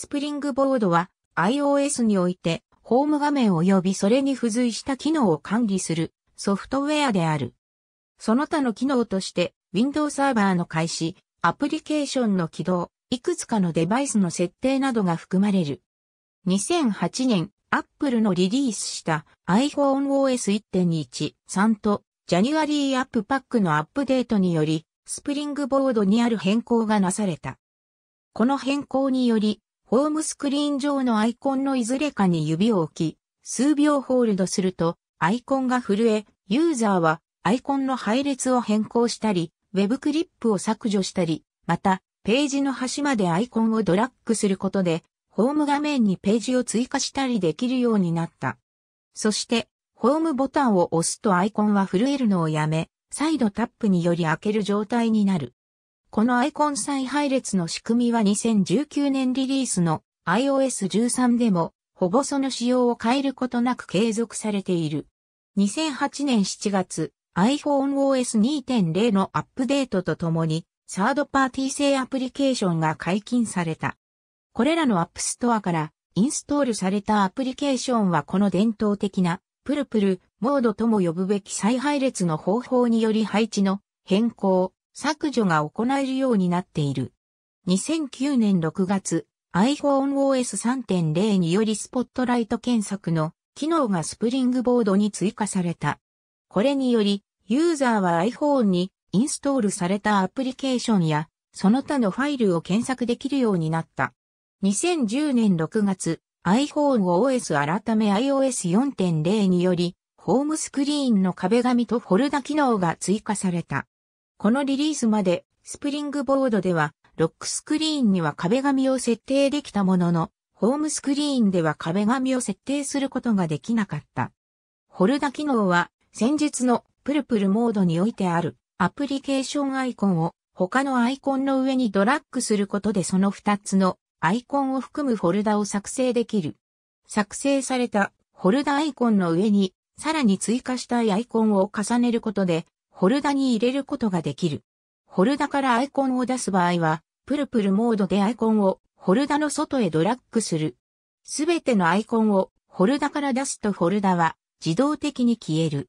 スプリングボードは iOS においてホーム画面及びそれに付随した機能を管理するソフトウェアである。その他の機能として Windows サーバーの開始、アプリケーションの起動、いくつかのデバイスの設定などが含まれる。2008年、Apple のリリースした iPhoneOS 1.13と January App Pack のアップデートにより、スプリングボードにある変更がなされた。この変更により、ホームスクリーン上のアイコンのいずれかに指を置き、数秒ホールドすると、アイコンが震え、ユーザーはアイコンの配列を変更したり、ウェブクリップを削除したり、また、ページの端までアイコンをドラッグすることで、ホーム画面にページを追加したりできるようになった。そして、ホームボタンを押すとアイコンは震えるのをやめ、再度タップにより開ける状態になる。このアイコン再配列の仕組みは2019年リリースの iOS13 でも、ほぼその仕様を変えることなく継続されている。2008年7月、iPhoneOS2.0 のアップデートとともに、サードパーティー製アプリケーションが解禁された。これらのアップストアからインストールされたアプリケーションはこの伝統的なプルプルモードとも呼ぶべき再配列の方法により配置の変更、削除が行えるようになっている。2009年6月、iPhone OS 3.0によりスポットライト検索の機能がスプリングボードに追加された。これにより、ユーザーは iPhone にインストールされたアプリケーションや、その他のファイルを検索できるようになった。2010年6月、iPhone OS 改め iOS 4.0により、ホームスクリーンの壁紙とフォルダ機能が追加された。このリリースまで、スプリングボードでは、ロックスクリーンには壁紙を設定できたものの、ホームスクリーンでは壁紙を設定することができなかった。ホルダ機能は先日のプルプルモードにおいてあるアプリケーションアイコンを他のアイコンの上にドラッグすることでその2つのアイコンを含むフォルダを作成できる。作成されたホルダアイコンの上にさらに追加したいアイコンを重ねることでホルダに入れることができる。ホルダからアイコンを出す場合は、プルプルモードでアイコンをホルダの外へドラッグする。すべてのアイコンをホルダから出すとホルダは自動的に消える。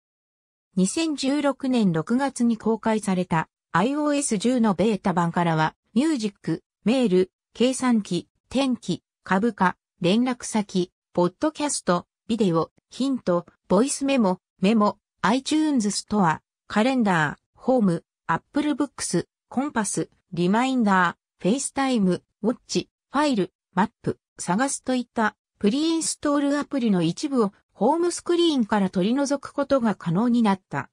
2016年6月に公開された iOS10 のベータ版からは、ミュージック、メール、計算機、天気、株価、連絡先、ポッドキャスト、ビデオ、ヒント、ボイスメモ、メモ、iTunes ストア、カレンダー、ホーム、アップルブックス、コンパス、リマインダー、フェイスタイム、ウォッチ、ファイル、マップ、探すといったプリインストールアプリの一部をホームスクリーンから取り除くことが可能になった。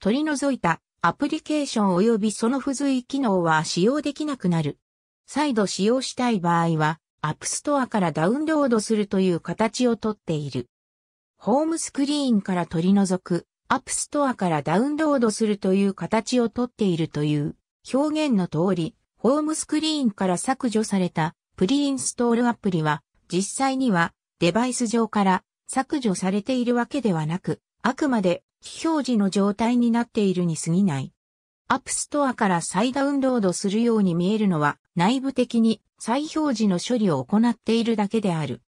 取り除いたアプリケーション及びその付随機能は使用できなくなる。再度使用したい場合は、アップストアからダウンロードするという形をとっている。ホームスクリーンから取り除くアップストアからダウンロードするという形をとっているという表現の通り、ホームスクリーンから削除されたプリインストールアプリは実際にはデバイス上から削除されているわけではなく、あくまで非表示の状態になっているに過ぎない。アップストアから再ダウンロードするように見えるのは内部的に再表示の処理を行っているだけである。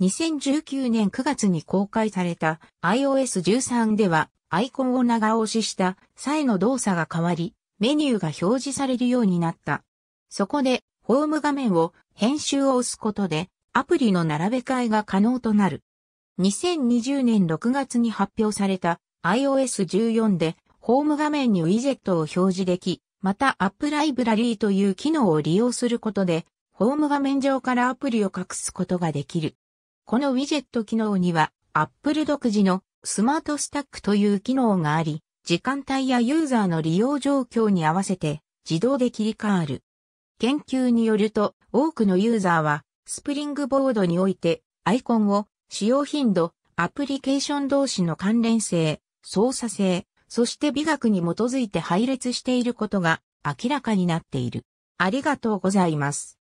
2019年9月に公開された iOS 13ではアイコンを長押しした際の動作が変わり、メニューが表示されるようになった。そこで、ホーム画面を編集を押すことで、アプリの並べ替えが可能となる。2020年6月に発表された iOS14 で、ホーム画面にウィジェットを表示でき、またアップライブラリーという機能を利用することで、ホーム画面上からアプリを隠すことができる。このウィジェット機能には、Apple 独自のスマートスタックという機能があり、時間帯やユーザーの利用状況に合わせて自動で切り替わる。研究によると、多くのユーザーは、スプリングボードにおいて、アイコンを、使用頻度、アプリケーション同士の関連性、操作性、そして美学に基づいて配列していることが明らかになっている。ありがとうございます。